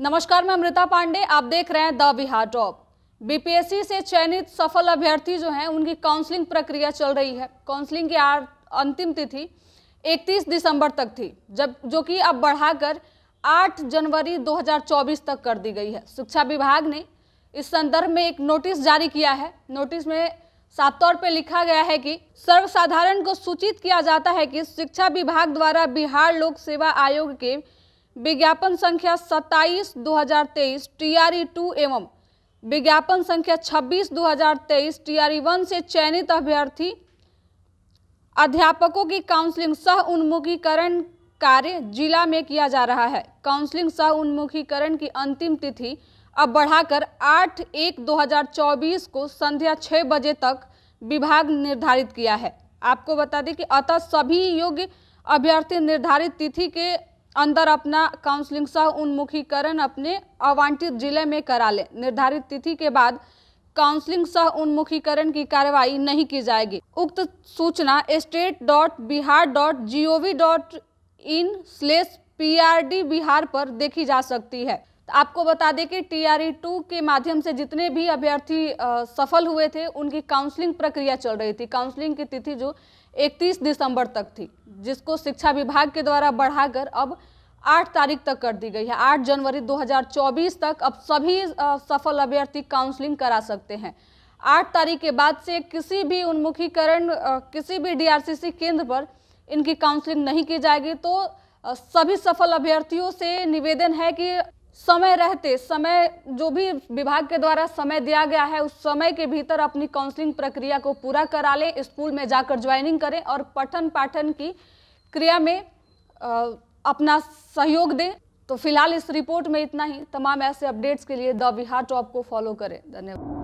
नमस्कार मैं अमृता पांडे आप देख रहे हैं द बिहार टॉप बीपीएससी से चयनित सफल अभ्यर्थी जो हैं उनकी काउंसलिंग प्रक्रिया चल रही है काउंसलिंग की अंतिम तिथि 31 दिसंबर तक थी जब जो कि अब बढ़ाकर 8 जनवरी 2024 तक कर दी गई है शिक्षा विभाग ने इस संदर्भ में एक नोटिस जारी किया है नोटिस में साफ तौर पर लिखा गया है कि सर्वसाधारण को सूचित किया जाता है कि शिक्षा विभाग द्वारा बिहार लोक सेवा आयोग के विज्ञापन संख्या 27 2023 टीआरई टू एवं विज्ञापन संख्या 26 2023 हजार वन से चयनित अभ्यर्थी अध्यापकों की काउंसलिंग सह उन्मुखीकरण कार्य जिला में किया जा रहा है काउंसलिंग सह उन्मुखीकरण की अंतिम तिथि अब बढ़ाकर 8 एक 2024 को संध्या छः बजे तक विभाग निर्धारित किया है आपको बता दें कि अतः सभी योग्य अभ्यर्थी निर्धारित तिथि के अंदर अपना काउंसलिंग सह उन्मुखीकरण अपने आवंटित जिले में करा लें निर्धारित तिथि के बाद काउंसलिंग सह उन्मुखीकरण की कार्रवाई नहीं की जाएगी उक्त सूचना state dot Bihar dot G O V dot in slash P R D Bihar पर देखी जा सकती है आपको बता दें कि टीआरई टू के माध्यम से जितने भी अभ्यर्थी सफल हुए थे उनकी काउंसलिंग प्रक्रिया चल रही थी काउंसलिंग की तिथि जो 31 दिसंबर तक थी जिसको शिक्षा विभाग के द्वारा बढ़ाकर अब 8 तारीख तक कर दी गई है 8 जनवरी 2024 तक अब सभी सफल अभ्यर्थी काउंसलिंग करा सकते हैं 8 तारीख के बाद से किसी भी उन्मुखीकरण किसी भी डी केंद्र पर इनकी काउंसलिंग नहीं की जाएगी तो सभी सफल अभ्यर्थियों से निवेदन है कि समय रहते समय जो भी विभाग के द्वारा समय दिया गया है उस समय के भीतर अपनी काउंसलिंग प्रक्रिया को पूरा करा लें स्कूल में जाकर ज्वाइनिंग करें और पठन पाठन की क्रिया में आ, अपना सहयोग दें तो फिलहाल इस रिपोर्ट में इतना ही तमाम ऐसे अपडेट्स के लिए द बिहार टॉप को फॉलो करें धन्यवाद